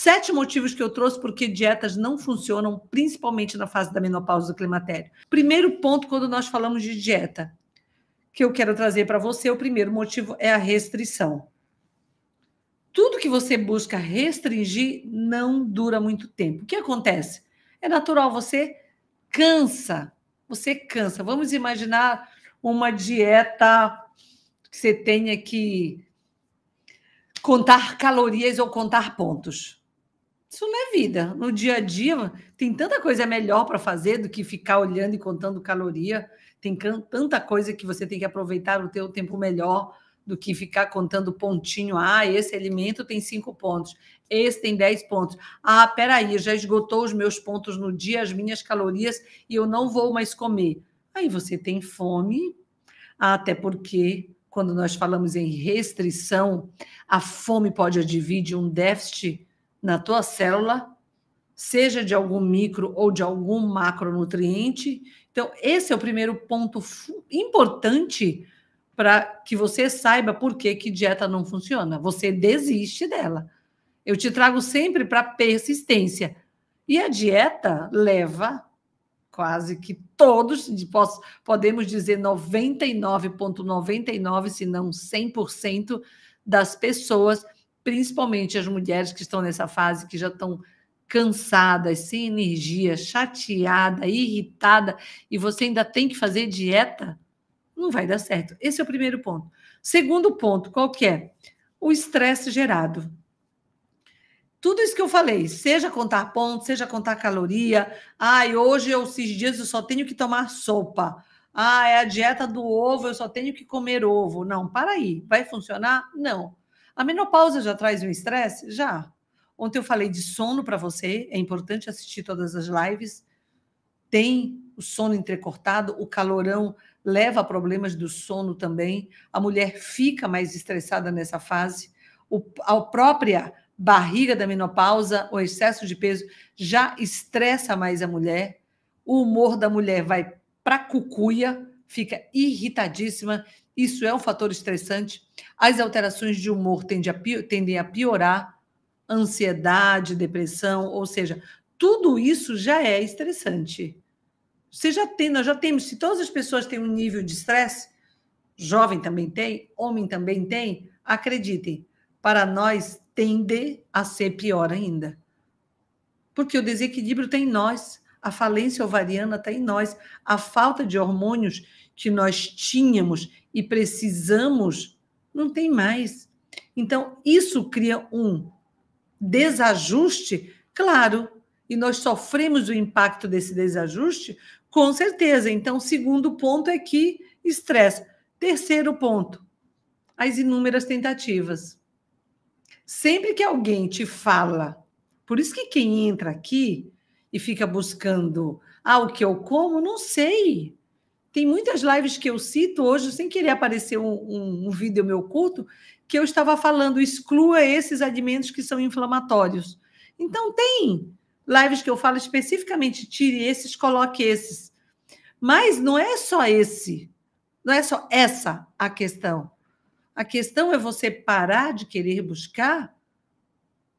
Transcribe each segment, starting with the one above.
Sete motivos que eu trouxe porque dietas não funcionam, principalmente na fase da menopausa do climatério. Primeiro ponto, quando nós falamos de dieta, que eu quero trazer para você, o primeiro motivo é a restrição. Tudo que você busca restringir não dura muito tempo. O que acontece? É natural, você cansa. Você cansa. Vamos imaginar uma dieta que você tenha que contar calorias ou contar pontos isso não é vida. No dia a dia, tem tanta coisa melhor para fazer do que ficar olhando e contando caloria. Tem tanta coisa que você tem que aproveitar o teu tempo melhor do que ficar contando pontinho. Ah, esse alimento tem cinco pontos, esse tem dez pontos. Ah, peraí, já esgotou os meus pontos no dia, as minhas calorias, e eu não vou mais comer. Aí você tem fome, até porque quando nós falamos em restrição, a fome pode advir de um déficit na tua célula, seja de algum micro ou de algum macronutriente. Então, esse é o primeiro ponto importante para que você saiba por que, que dieta não funciona. Você desiste dela. Eu te trago sempre para persistência. E a dieta leva quase que todos, posso, podemos dizer 99,99, ,99, se não 100% das pessoas principalmente as mulheres que estão nessa fase, que já estão cansadas, sem energia, chateada, irritada, e você ainda tem que fazer dieta, não vai dar certo. Esse é o primeiro ponto. Segundo ponto, qual que é? O estresse gerado. Tudo isso que eu falei, seja contar pontos, seja contar caloria, ai, hoje ou esses dias eu só tenho que tomar sopa. Ah, é a dieta do ovo, eu só tenho que comer ovo. Não, para aí. Vai funcionar? Não. A menopausa já traz um estresse? Já. Ontem eu falei de sono para você, é importante assistir todas as lives. Tem o sono entrecortado, o calorão leva a problemas do sono também. A mulher fica mais estressada nessa fase. O, a própria barriga da menopausa, o excesso de peso, já estressa mais a mulher. O humor da mulher vai para cucuia, fica irritadíssima. Isso é um fator estressante. As alterações de humor tendem a piorar, ansiedade, depressão, ou seja, tudo isso já é estressante. Você já tem, nós já temos, se todas as pessoas têm um nível de estresse, jovem também tem, homem também tem, acreditem, para nós tende a ser pior ainda. Porque o desequilíbrio tem nós. A falência ovariana está em nós. A falta de hormônios que nós tínhamos e precisamos não tem mais. Então, isso cria um desajuste, claro, e nós sofremos o impacto desse desajuste, com certeza. Então, segundo ponto é que estresse. Terceiro ponto, as inúmeras tentativas. Sempre que alguém te fala, por isso que quem entra aqui e fica buscando ah, o que eu como, não sei. Tem muitas lives que eu cito hoje, sem querer aparecer um, um, um vídeo meu culto, que eu estava falando, exclua esses alimentos que são inflamatórios. Então, tem lives que eu falo especificamente, tire esses, coloque esses. Mas não é só esse, não é só essa a questão. A questão é você parar de querer buscar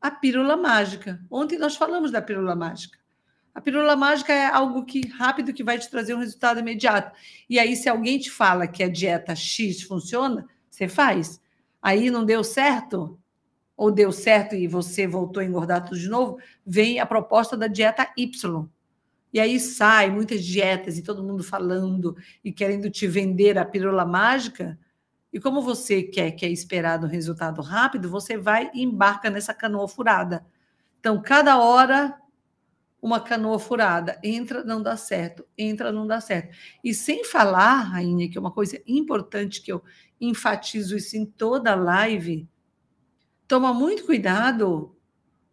a pílula mágica. Ontem nós falamos da pílula mágica. A pílula mágica é algo que rápido que vai te trazer um resultado imediato. E aí, se alguém te fala que a dieta X funciona, você faz. Aí não deu certo, ou deu certo e você voltou a engordar tudo de novo, vem a proposta da dieta Y. E aí sai muitas dietas e todo mundo falando e querendo te vender a pílula mágica. E como você quer que é esperado um resultado rápido, você vai e embarca nessa canoa furada. Então, cada hora uma canoa furada, entra, não dá certo, entra, não dá certo. E sem falar, Rainha, que é uma coisa importante que eu enfatizo isso em toda live, toma muito cuidado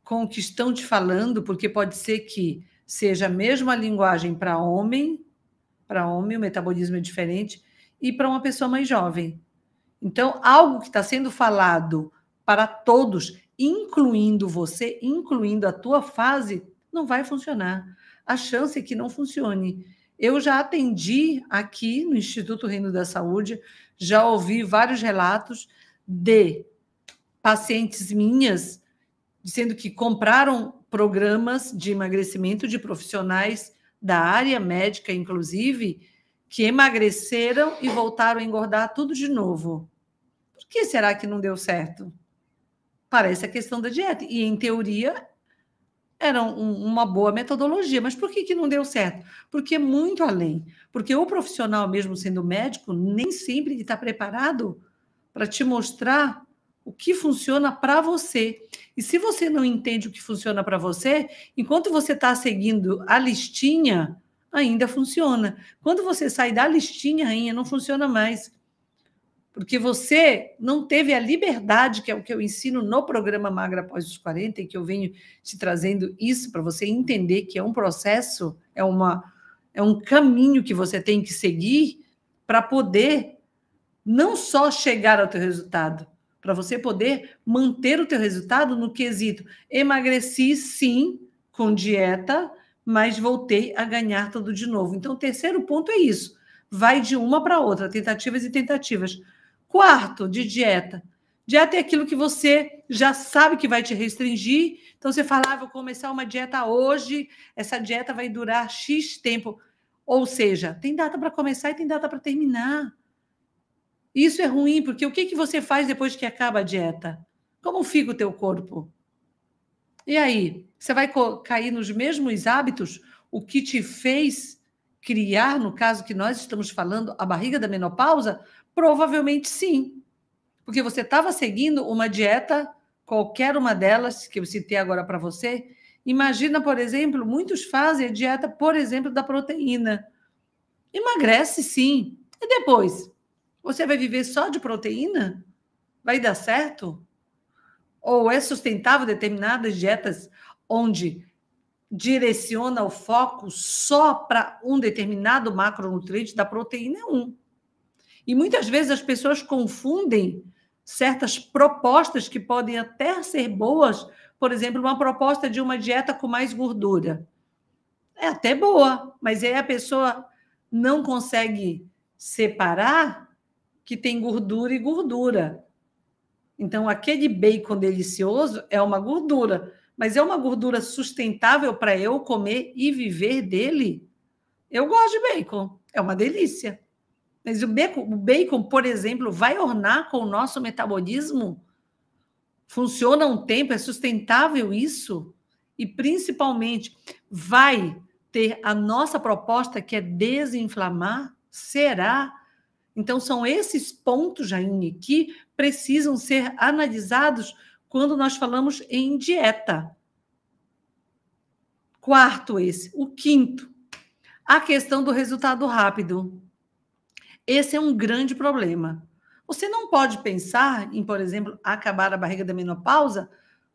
com o que estão te falando, porque pode ser que seja a mesma linguagem para homem, para homem, o metabolismo é diferente, e para uma pessoa mais jovem. Então, algo que está sendo falado para todos, incluindo você, incluindo a tua fase, não vai funcionar. A chance é que não funcione. Eu já atendi aqui no Instituto Reino da Saúde, já ouvi vários relatos de pacientes minhas dizendo que compraram programas de emagrecimento de profissionais da área médica, inclusive, que emagreceram e voltaram a engordar tudo de novo. Por que será que não deu certo? Parece a questão da dieta. E, em teoria, era um, uma boa metodologia, mas por que, que não deu certo? Porque é muito além. Porque o profissional, mesmo sendo médico, nem sempre está preparado para te mostrar o que funciona para você. E se você não entende o que funciona para você, enquanto você está seguindo a listinha, ainda funciona. Quando você sai da listinha, ainda não funciona mais porque você não teve a liberdade, que é o que eu ensino no programa Magra Após os 40, e que eu venho te trazendo isso para você entender que é um processo, é, uma, é um caminho que você tem que seguir para poder não só chegar ao teu resultado, para você poder manter o teu resultado no quesito emagreci sim com dieta, mas voltei a ganhar tudo de novo. Então, o terceiro ponto é isso. Vai de uma para outra, tentativas e tentativas Quarto, de dieta. Dieta é aquilo que você já sabe que vai te restringir. Então você fala, ah, vou começar uma dieta hoje, essa dieta vai durar X tempo. Ou seja, tem data para começar e tem data para terminar. Isso é ruim, porque o que, que você faz depois que acaba a dieta? Como fica o teu corpo? E aí, você vai cair nos mesmos hábitos? O que te fez criar, no caso que nós estamos falando, a barriga da menopausa? Provavelmente sim, porque você estava seguindo uma dieta, qualquer uma delas que eu citei agora para você. Imagina, por exemplo, muitos fazem a dieta, por exemplo, da proteína. Emagrece sim. E depois? Você vai viver só de proteína? Vai dar certo? Ou é sustentável determinadas dietas onde direciona o foco só para um determinado macronutriente da proteína é um. E muitas vezes as pessoas confundem certas propostas que podem até ser boas, por exemplo, uma proposta de uma dieta com mais gordura. É até boa, mas aí a pessoa não consegue separar que tem gordura e gordura. Então, aquele bacon delicioso é uma gordura, mas é uma gordura sustentável para eu comer e viver dele? Eu gosto de bacon, é uma delícia. Mas o bacon, o bacon, por exemplo, vai ornar com o nosso metabolismo? Funciona um tempo? É sustentável isso? E principalmente, vai ter a nossa proposta que é desinflamar? Será? Então, são esses pontos, Jaine, que precisam ser analisados quando nós falamos em dieta. Quarto, esse. O quinto, a questão do resultado rápido. Esse é um grande problema. Você não pode pensar em, por exemplo, acabar a barriga da menopausa,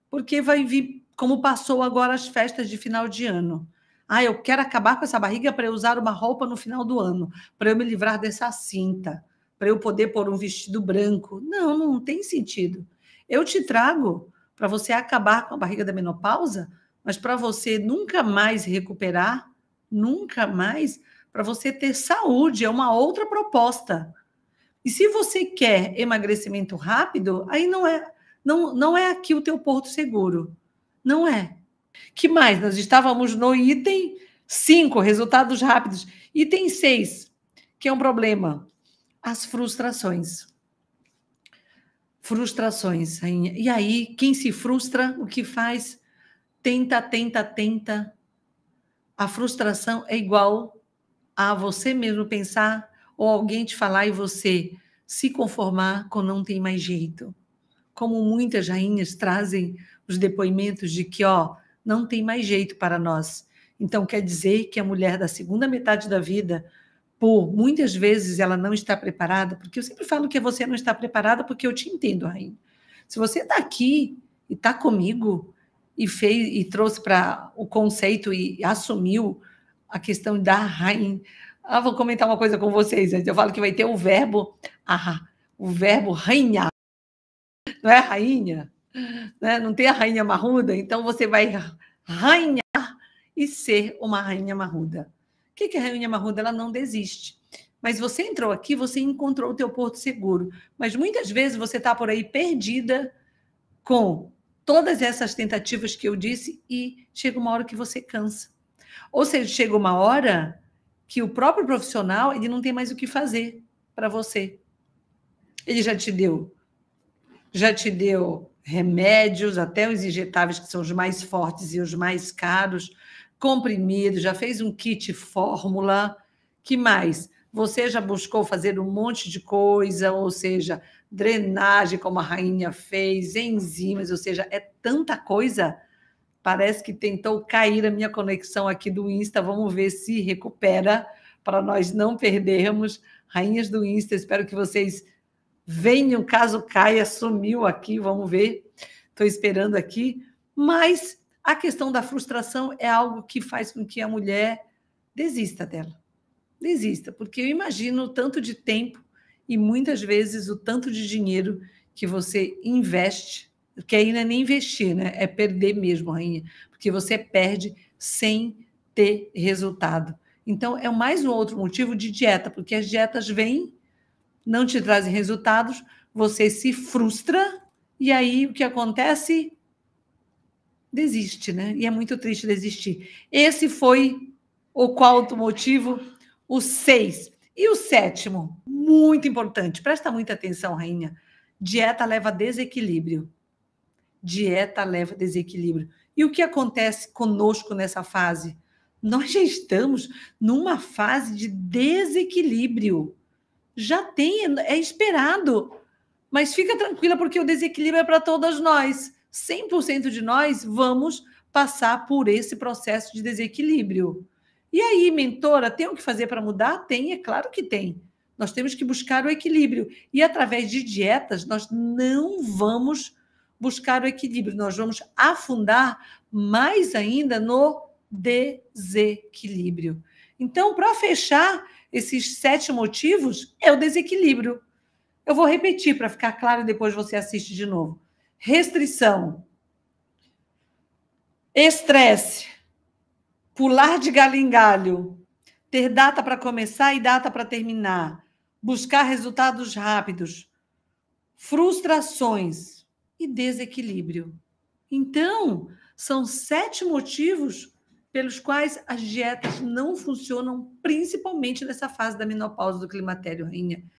porque vai vir, como passou agora as festas de final de ano. Ah, eu quero acabar com essa barriga para eu usar uma roupa no final do ano, para eu me livrar dessa cinta, para eu poder pôr um vestido branco. Não, não tem sentido. Eu te trago para você acabar com a barriga da menopausa, mas para você nunca mais recuperar, nunca mais para você ter saúde, é uma outra proposta. E se você quer emagrecimento rápido, aí não é, não, não é aqui o teu porto seguro. Não é. Que mais? Nós estávamos no item 5, resultados rápidos. Item 6, que é um problema, as frustrações. Frustrações, E aí, quem se frustra, o que faz? Tenta, tenta, tenta. A frustração é igual a você mesmo pensar ou alguém te falar e você se conformar com não tem mais jeito. Como muitas rainhas trazem os depoimentos de que, ó, não tem mais jeito para nós. Então quer dizer que a mulher da segunda metade da vida, por muitas vezes ela não está preparada, porque eu sempre falo que você não está preparada porque eu te entendo, rainha. Se você está aqui e está comigo e fez e trouxe para o conceito e assumiu a questão da rainha. Ah, vou comentar uma coisa com vocês. Eu falo que vai ter o verbo, ah, o verbo rainhar. Não é rainha? Né? Não tem a rainha marruda? Então você vai rainhar e ser uma rainha marruda. O que é rainha marruda? Ela não desiste. Mas você entrou aqui, você encontrou o teu porto seguro. Mas muitas vezes você está por aí perdida com todas essas tentativas que eu disse e chega uma hora que você cansa. Ou seja, chega uma hora que o próprio profissional ele não tem mais o que fazer para você. Ele já te deu, já te deu remédios, até os injetáveis que são os mais fortes e os mais caros, comprimidos, já fez um kit fórmula, que mais? Você já buscou fazer um monte de coisa, ou seja, drenagem como a rainha fez, enzimas, ou seja, é tanta coisa Parece que tentou cair a minha conexão aqui do Insta. Vamos ver se recupera para nós não perdermos. Rainhas do Insta, espero que vocês venham. Caso caia, sumiu aqui, vamos ver. Estou esperando aqui. Mas a questão da frustração é algo que faz com que a mulher desista dela. Desista, porque eu imagino o tanto de tempo e muitas vezes o tanto de dinheiro que você investe que aí não é nem investir, né? É perder mesmo, rainha, porque você perde sem ter resultado. Então, é mais um outro motivo de dieta, porque as dietas vêm, não te trazem resultados, você se frustra, e aí o que acontece? Desiste, né? E é muito triste desistir. Esse foi o quarto motivo, o seis. E o sétimo, muito importante, presta muita atenção, rainha. Dieta leva a desequilíbrio dieta leva desequilíbrio. E o que acontece conosco nessa fase? Nós já estamos numa fase de desequilíbrio. Já tem, é esperado. Mas fica tranquila, porque o desequilíbrio é para todas nós. 100% de nós vamos passar por esse processo de desequilíbrio. E aí, mentora, tem o que fazer para mudar? Tem, é claro que tem. Nós temos que buscar o equilíbrio. E através de dietas, nós não vamos buscar o equilíbrio, nós vamos afundar mais ainda no desequilíbrio. Então, para fechar esses sete motivos, é o desequilíbrio. Eu vou repetir para ficar claro e depois você assiste de novo. Restrição, estresse, pular de galho em galho, ter data para começar e data para terminar, buscar resultados rápidos, frustrações, e desequilíbrio. Então, são sete motivos pelos quais as dietas não funcionam, principalmente nessa fase da menopausa do climatério, rainha.